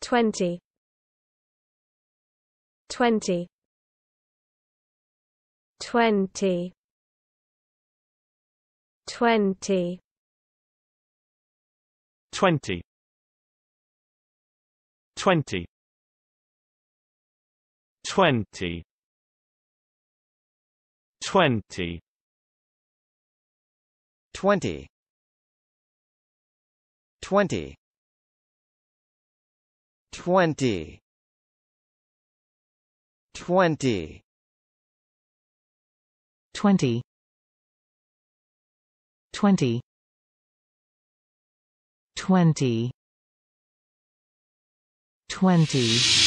20 20 20 20 20 20 20 20 20 20 Twenty. Twenty. Twenty. Twenty. Twenty.